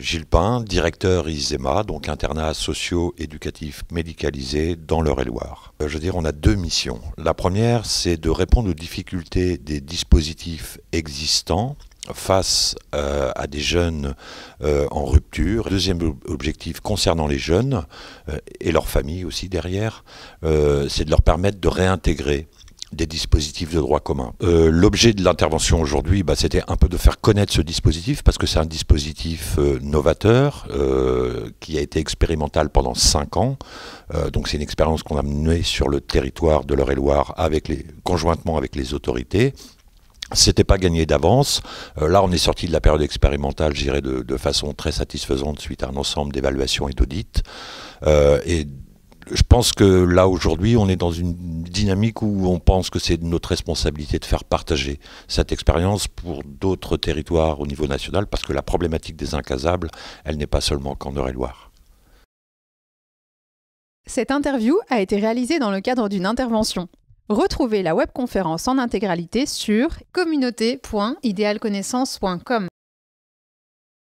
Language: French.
Gilles Pain, directeur ISEMA, donc internat socio-éducatif médicalisé dans l'Eure-et-Loire. Euh, je veux dire, on a deux missions. La première, c'est de répondre aux difficultés des dispositifs existants face euh, à des jeunes euh, en rupture. Deuxième objectif concernant les jeunes et leurs familles aussi derrière, c'est de leur permettre de réintégrer des dispositifs de droit commun. Euh, L'objet de l'intervention aujourd'hui, bah, c'était un peu de faire connaître ce dispositif parce que c'est un dispositif euh, novateur euh, qui a été expérimental pendant 5 ans. Euh, donc c'est une expérience qu'on a menée sur le territoire de l'Eure-et-Loire avec les, conjointement avec les autorités. C'était pas gagné d'avance. Euh, là, on est sorti de la période expérimentale, j'irais de, façon très satisfaisante suite à un ensemble d'évaluations et d'audits. Euh, et je pense que là aujourd'hui, on est dans une dynamique où on pense que c'est notre responsabilité de faire partager cette expérience pour d'autres territoires au niveau national, parce que la problématique des incasables, elle n'est pas seulement qu'en Eure-et-Loire. Cette interview a été réalisée dans le cadre d'une intervention. Retrouvez la webconférence en intégralité sur communauté.idealconnaissance.com.